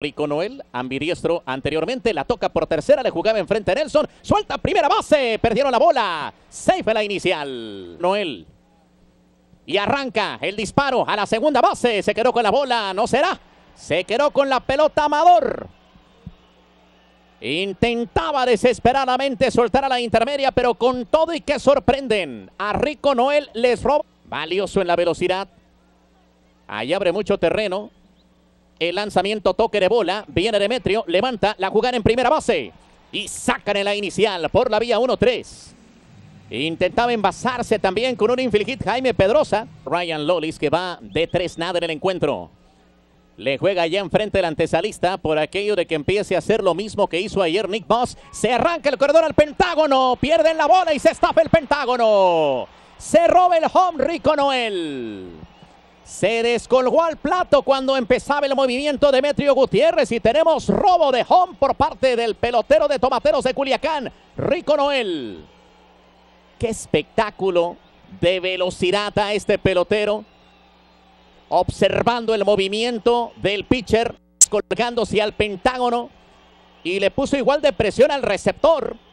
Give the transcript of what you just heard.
Rico Noel, ambidiestro anteriormente, la toca por tercera, le jugaba enfrente a Nelson, suelta primera base, perdieron la bola, safe la inicial. Noel. Y arranca el disparo a la segunda base, se quedó con la bola, no será, se quedó con la pelota Amador. Intentaba desesperadamente soltar a la intermedia, pero con todo y que sorprenden, a Rico Noel les roba. Valioso en la velocidad, ahí abre mucho terreno, el lanzamiento toque de bola. Viene Demetrio. Levanta la jugada en primera base. Y sacan en la inicial por la vía 1-3. Intentaba envasarse también con un infield Jaime Pedrosa. Ryan Lolis que va de tres nada en el encuentro. Le juega ya enfrente el antesalista por aquello de que empiece a hacer lo mismo que hizo ayer Nick Moss. Se arranca el corredor al Pentágono. Pierden la bola y se estafa el Pentágono. Se roba el home Rico Noel. Se descolgó al plato cuando empezaba el movimiento Demetrio Gutiérrez y tenemos robo de home por parte del pelotero de Tomateros de Culiacán, Rico Noel. Qué espectáculo de velocidad a este pelotero. Observando el movimiento del pitcher, colgándose al pentágono y le puso igual de presión al receptor.